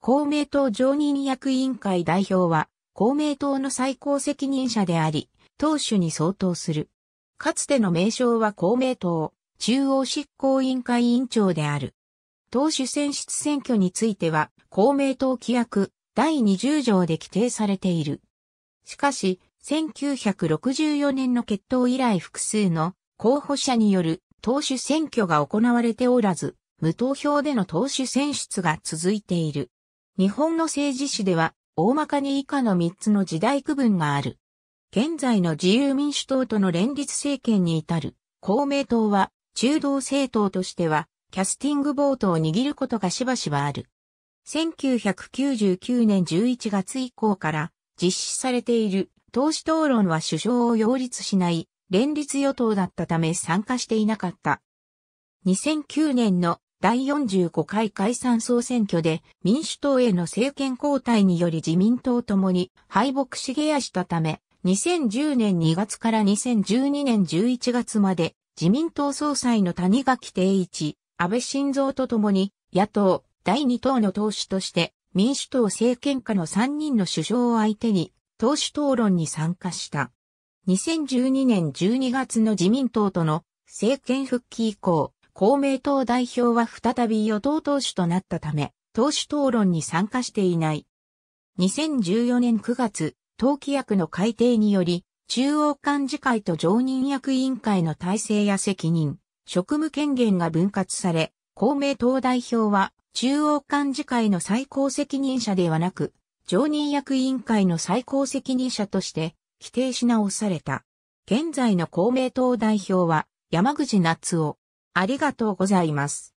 公明党常任役員会代表は、公明党の最高責任者であり、党首に相当する。かつての名称は公明党、中央執行委員会委員長である。党首選出選挙については、公明党規約第20条で規定されている。しかし、1964年の決闘以来複数の候補者による党首選挙が行われておらず、無投票での党首選出が続いている。日本の政治史では、大まかに以下の3つの時代区分がある。現在の自由民主党との連立政権に至る公明党は中道政党としてはキャスティングボートを握ることがしばしばある。1999年11月以降から実施されている党首討論は首相を擁立しない連立与党だったため参加していなかった。2009年の第45回解散総選挙で民主党への政権交代により自民党ともに敗北しげやしたため、2010年2月から2012年11月まで自民党総裁の谷垣定一、安倍晋三とともに野党第2党の党首として民主党政権下の3人の首相を相手に党首討論に参加した。2012年12月の自民党との政権復帰以降、公明党代表は再び与党党首となったため、党首討論に参加していない。2014年9月、党規約の改定により、中央幹事会と常任役委員会の体制や責任、職務権限が分割され、公明党代表は中央幹事会の最高責任者ではなく、常任役委員会の最高責任者として規定し直された。現在の公明党代表は山口夏夫、ありがとうございます。